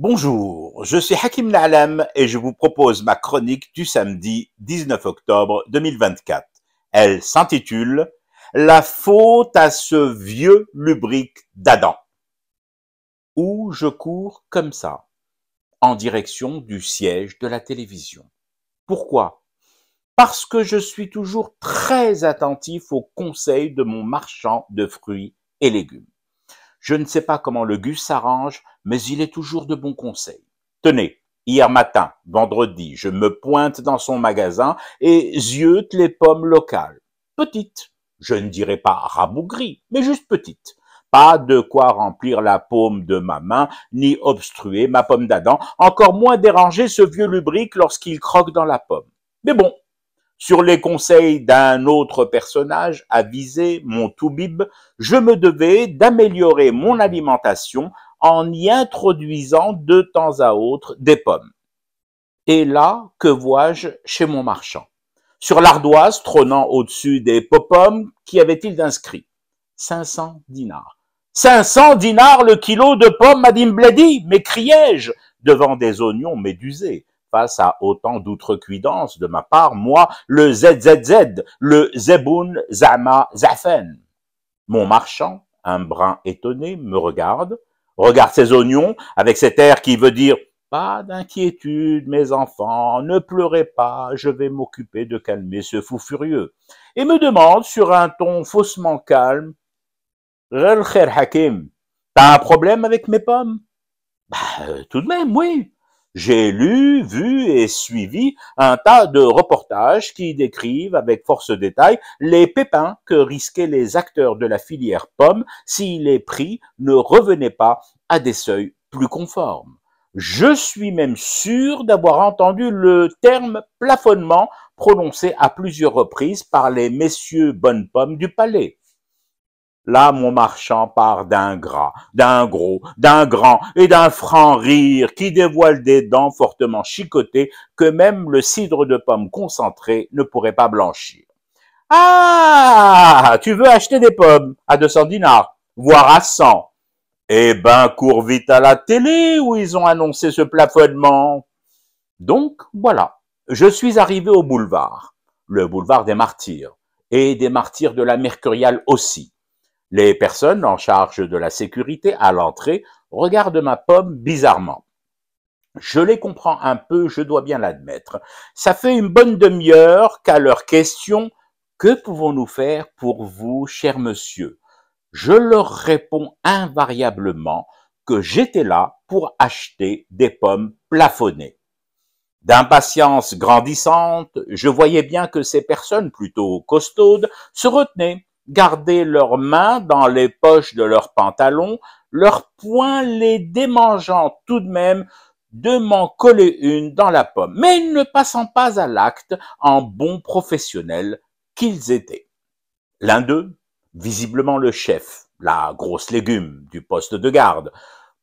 Bonjour, je suis Hakim Naalem et je vous propose ma chronique du samedi 19 octobre 2024. Elle s'intitule La faute à ce vieux lubrique d'Adam. Où je cours comme ça, en direction du siège de la télévision. Pourquoi Parce que je suis toujours très attentif aux conseils de mon marchand de fruits et légumes. Je ne sais pas comment le Gus s'arrange, mais il est toujours de bons conseils. Tenez, hier matin, vendredi, je me pointe dans son magasin et ziote les pommes locales. Petites, je ne dirais pas rabougries, mais juste petites. Pas de quoi remplir la paume de ma main, ni obstruer ma pomme d'Adam, encore moins déranger ce vieux lubrique lorsqu'il croque dans la pomme. Mais bon, sur les conseils d'un autre personnage avisé, mon toubib, je me devais d'améliorer mon alimentation en y introduisant de temps à autre des pommes. Et là, que vois-je chez mon marchand Sur l'ardoise trônant au-dessus des pommes, qu'y avait-il d'inscrit 500 dinars. 500 dinars le kilo de pommes, Madame Blady, m'écriai-je, devant des oignons médusés face à autant d'outrecuidance de ma part, moi, le ZZZ, le Zebun Zama Zafen. Mon marchand, un brin étonné, me regarde, regarde ses oignons avec cet air qui veut dire pas d'inquiétude, mes enfants, ne pleurez pas, je vais m'occuper de calmer ce fou furieux. Et me demande sur un ton faussement calme, Khair Hakim, t'as un problème avec mes pommes? Bah, euh, tout de même, oui. J'ai lu, vu et suivi un tas de reportages qui décrivent avec force détail les pépins que risquaient les acteurs de la filière pomme si les prix ne revenaient pas à des seuils plus conformes. Je suis même sûr d'avoir entendu le terme plafonnement prononcé à plusieurs reprises par les messieurs bonnes pommes du palais. Là, mon marchand part d'un gras, d'un gros, d'un grand et d'un franc rire qui dévoile des dents fortement chicotées que même le cidre de pommes concentré ne pourrait pas blanchir. Ah, tu veux acheter des pommes à 200 dinars, voire à 100. Eh ben, cours vite à la télé où ils ont annoncé ce plafonnement. Donc, voilà, je suis arrivé au boulevard, le boulevard des martyrs, et des martyrs de la Mercuriale aussi. Les personnes en charge de la sécurité à l'entrée regardent ma pomme bizarrement. Je les comprends un peu, je dois bien l'admettre. Ça fait une bonne demi-heure qu'à leur question, que pouvons-nous faire pour vous, cher monsieur Je leur réponds invariablement que j'étais là pour acheter des pommes plafonnées. D'impatience grandissante, je voyais bien que ces personnes plutôt costaudes se retenaient gardaient leurs mains dans les poches de leurs pantalons, leurs poings les démangeant tout de même de m'en coller une dans la pomme, mais ne passant pas à l'acte en bons professionnels qu'ils étaient. L'un d'eux, visiblement le chef, la grosse légume du poste de garde,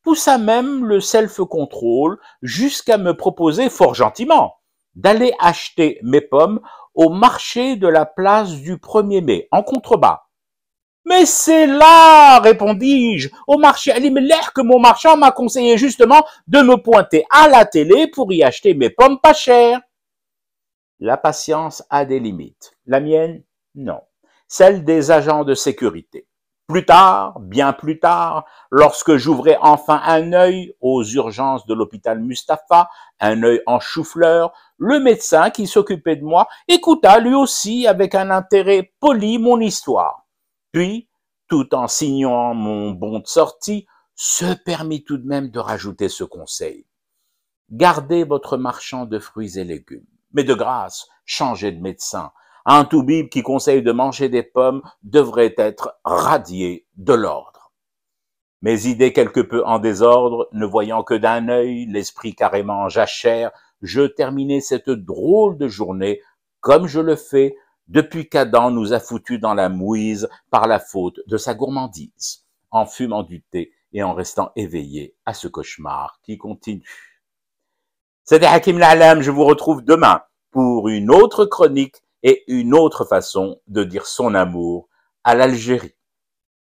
poussa même le self-control jusqu'à me proposer fort gentiment d'aller acheter mes pommes au marché de la place du 1er mai, en contrebas. Mais c'est là, répondis-je, au marché est l'air que mon marchand m'a conseillé justement de me pointer à la télé pour y acheter mes pommes pas chères. La patience a des limites. La mienne, non. Celle des agents de sécurité. Plus tard, bien plus tard, lorsque j'ouvrais enfin un œil aux urgences de l'hôpital Mustapha, un œil en chou-fleur, le médecin qui s'occupait de moi écouta lui aussi avec un intérêt poli mon histoire. Puis, tout en signant mon bon de sortie, se permit tout de même de rajouter ce conseil. Gardez votre marchand de fruits et légumes. Mais de grâce, changez de médecin. Un toubib qui conseille de manger des pommes devrait être radié de l'ordre. Mes idées quelque peu en désordre, ne voyant que d'un œil, l'esprit carrément en jachère, je terminais cette drôle de journée comme je le fais depuis qu'Adam nous a foutus dans la mouise par la faute de sa gourmandise, en fumant du thé et en restant éveillé à ce cauchemar qui continue. C'était Hakim Lalam, je vous retrouve demain pour une autre chronique et une autre façon de dire son amour à l'Algérie.